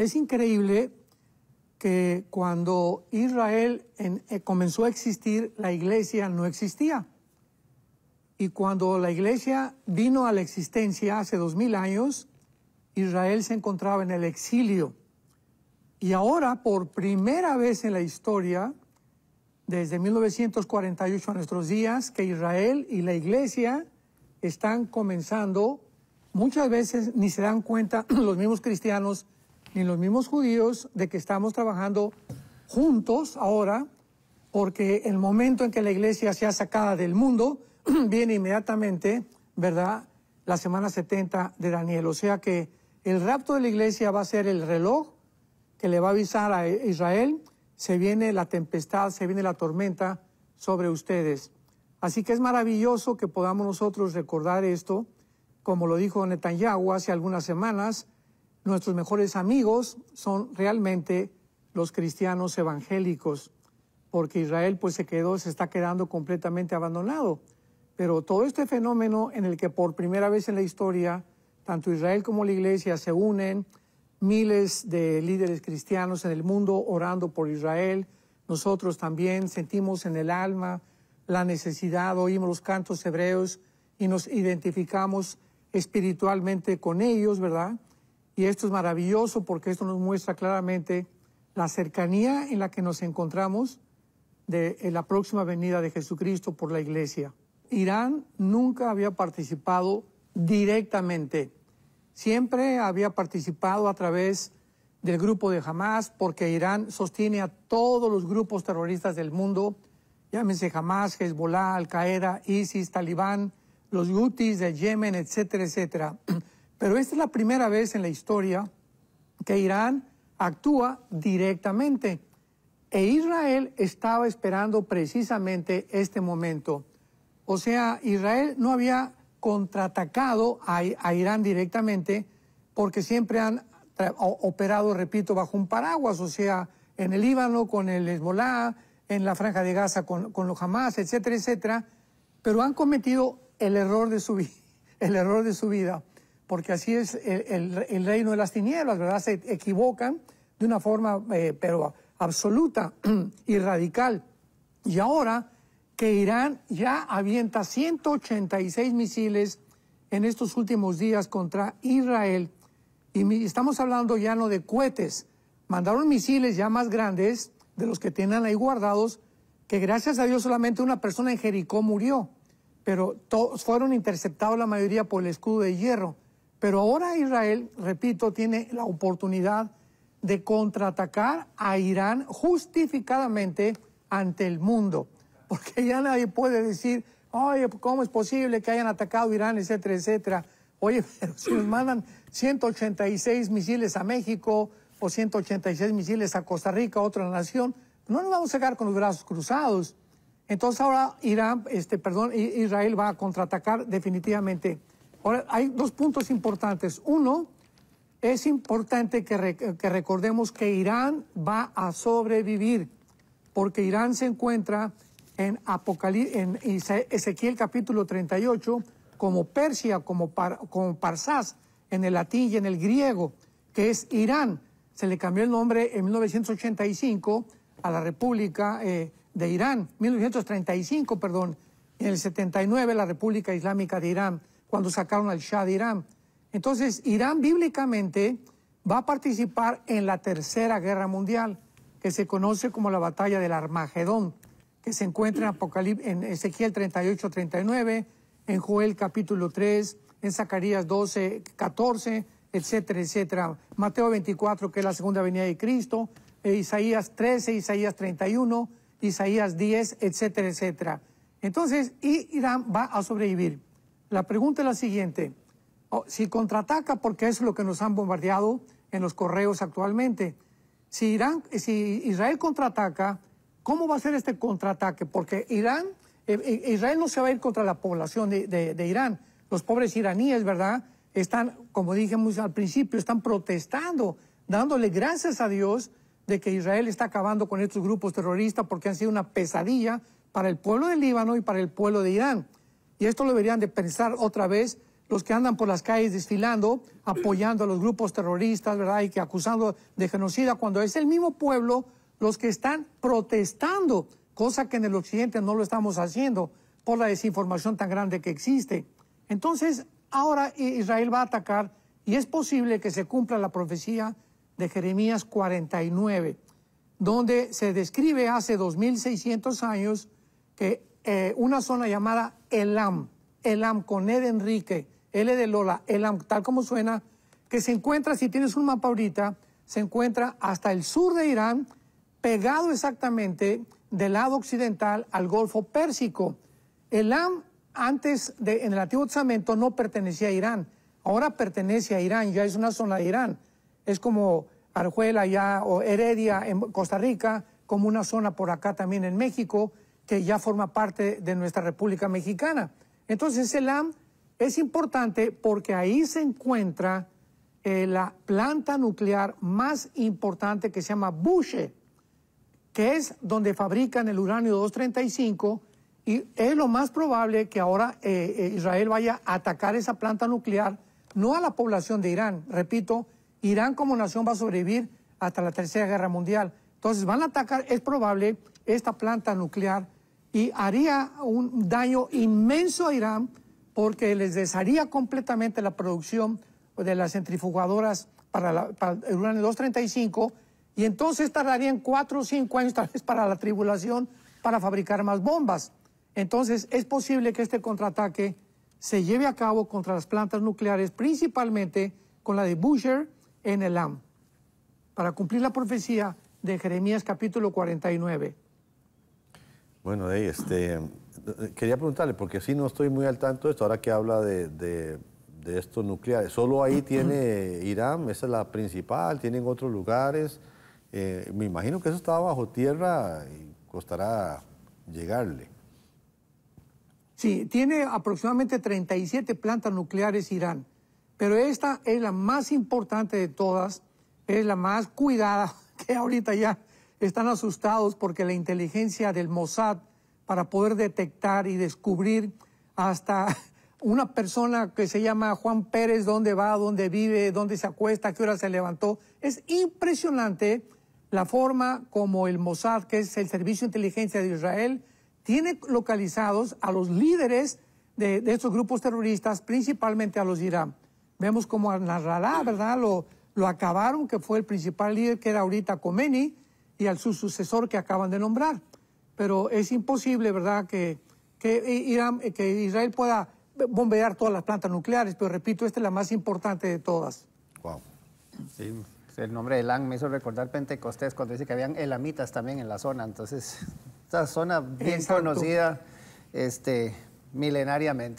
Es increíble que cuando Israel eh, comenzó a existir, la iglesia no existía. Y cuando la iglesia vino a la existencia hace dos mil años, Israel se encontraba en el exilio. Y ahora, por primera vez en la historia, desde 1948 a nuestros días, que Israel y la iglesia están comenzando, muchas veces ni se dan cuenta los mismos cristianos ni los mismos judíos de que estamos trabajando juntos ahora, porque el momento en que la iglesia sea sacada del mundo, viene inmediatamente, ¿verdad? La semana 70 de Daniel. O sea que el rapto de la iglesia va a ser el reloj que le va a avisar a Israel, se viene la tempestad, se viene la tormenta sobre ustedes. Así que es maravilloso que podamos nosotros recordar esto, como lo dijo Netanyahu hace algunas semanas, nuestros mejores amigos son realmente los cristianos evangélicos, porque Israel pues se quedó, se está quedando completamente abandonado. Pero todo este fenómeno en el que por primera vez en la historia, tanto Israel como la iglesia se unen, miles de líderes cristianos en el mundo orando por Israel, nosotros también sentimos en el alma la necesidad, oímos los cantos hebreos y nos identificamos espiritualmente con ellos, ¿verdad? Y esto es maravilloso porque esto nos muestra claramente la cercanía en la que nos encontramos de eh, la próxima venida de Jesucristo por la Iglesia. Irán nunca había participado directamente. Siempre había participado a través del grupo de Hamas, porque Irán sostiene a todos los grupos terroristas del mundo, llámense Hamas, Hezbollah, Al-Qaeda, ISIS, Talibán, los Houthis de Yemen, etcétera, etcétera. Pero esta es la primera vez en la historia que Irán actúa directamente. E Israel estaba esperando precisamente este momento. O sea, Israel no había contraatacado a, Irán directamente porque siempre han operado, repito, bajo un paraguas, o sea, en el Líbano con el Hezbollah, en la Franja de Gaza con, con los Hamas, etcétera, etcétera. Pero han cometido el error de su, el error de su vida porque así es el, reino de las tinieblas, ¿verdad? Se equivocan de una forma, eh, pero absoluta y radical. Y ahora que Irán ya avienta 186 misiles en estos últimos días contra Israel, y estamos hablando ya no de cohetes, mandaron misiles ya más grandes de los que tienen ahí guardados, que gracias a Dios solamente una persona en Jericó murió, pero todos fueron interceptados la mayoría por el escudo de hierro. Pero ahora Israel, repito, tiene la oportunidad de contraatacar a Irán justificadamente ante el mundo, porque ya nadie puede decir, oye, ¿cómo es posible que hayan atacado Irán, etcétera, etcétera? Oye, pero si nos mandan 186 misiles a México o 186 misiles a Costa Rica, otra nación, no nos vamos a quedar con los brazos cruzados. Entonces ahora Irán, este, perdón, Israel va a contraatacar definitivamente. Ahora, hay dos puntos importantes. Uno, es importante que, recordemos que Irán va a sobrevivir, porque Irán se encuentra en, en Ezequiel capítulo 38, como Persia, como, par, como Parsás, en el latín y en el griego, que es Irán. Se le cambió el nombre en 1985 a la República eh, de Irán, 1935, perdón, en el 79 la República Islámica de Irán cuando sacaron al Shah de Irán. Entonces, Irán bíblicamente va a participar en la Tercera Guerra Mundial, que se conoce como la Batalla del Armagedón, que se encuentra en, Apocalip en Ezequiel 38-39, en Joel capítulo 3, en Zacarías 12, 14, etcétera, etcétera. Mateo 24, que es la segunda venida de Cristo, e Isaías 13, Isaías 31, Isaías 10, etcétera, etcétera. Entonces, Irán va a sobrevivir. La pregunta es la siguiente. Oh, si contraataca, porque es lo que nos han bombardeado en los correos actualmente, si, Irán, si Israel contraataca, ¿cómo va a ser este contraataque? Porque Irán, eh, eh, Israel no se va a ir contra la población de, Irán. Los pobres iraníes, ¿verdad? Están, como dije al principio, están protestando, dándole gracias a Dios de que Israel está acabando con estos grupos terroristas porque han sido una pesadilla para el pueblo del Líbano y para el pueblo de Irán. Y esto lo deberían de pensar otra vez los que andan por las calles desfilando, apoyando a los grupos terroristas, ¿verdad? Y que acusando de genocida, cuando es el mismo pueblo los que están protestando, cosa que en el occidente no lo estamos haciendo por la desinformación tan grande que existe. Entonces, ahora Israel va a atacar y es posible que se cumpla la profecía de Jeremías 49, donde se describe hace 2600 años que eh, una zona llamada Elam, Elam con E Enrique, L de Lola, Elam, tal como suena, que se encuentra, si tienes un mapa ahorita, se encuentra hasta el sur de Irán, pegado exactamente del lado occidental al Golfo Pérsico. Elam, antes de, en el Antiguo Testamento, no pertenecía a Irán, ahora pertenece a Irán, ya es una zona de Irán. Es como Arjuela ya, o Heredia en Costa Rica, como una zona por acá también en México, que ya forma parte de nuestra República Mexicana. Entonces, LAM es importante porque ahí se encuentra eh, la planta nuclear más importante que se llama Bushe, que es donde fabrican el uranio 235 y es lo más probable que ahora eh, eh, Israel vaya a atacar esa planta nuclear, no a la población de Irán. Repito, Irán como nación va a sobrevivir hasta la Tercera Guerra Mundial. Entonces van a atacar, es probable, esta planta nuclear y haría un daño inmenso a Irán porque les desharía completamente la producción de las centrifugadoras para, la, el uranio 235 y entonces tardarían cuatro o cinco años tal vez para la tribulación para fabricar más bombas. Entonces es posible que este contraataque se lleve a cabo contra las plantas nucleares, principalmente con la de Busher en el AM. para cumplir la profecía de Jeremías capítulo 49. Bueno, este, eh, quería preguntarle, porque sí no estoy muy al tanto de esto, ahora que habla de, de, estos nucleares. ¿Solo ahí tiene Irán? ¿Esa es la principal? ¿Tienen otros lugares? Eh, me imagino que eso estaba bajo tierra y costará llegarle. Sí, tiene aproximadamente 37 plantas nucleares Irán, pero esta es la más importante de todas, es la más cuidada, que ahorita ya están asustados porque la inteligencia del Mossad para poder detectar y descubrir hasta una persona que se llama Juan Pérez, dónde va, dónde vive, dónde se acuesta, qué hora se levantó. Es impresionante la forma como el Mossad, que es el Servicio de Inteligencia de Israel, tiene localizados a los líderes de, estos grupos terroristas, principalmente a los Irán. Vemos como a Nasrallah, ¿verdad? Lo, lo acabaron, que fue el principal líder que era ahorita Khomeini, y al su sucesor que acaban de nombrar. Pero es imposible, ¿verdad?, que, que, que Israel pueda bombear todas las plantas nucleares, pero repito, esta es la más importante de todas. Wow. Pues, el nombre de Elam me hizo recordar Pentecostés cuando dice que habían elamitas también en la zona, entonces esta zona bien conocida este, milenariamente.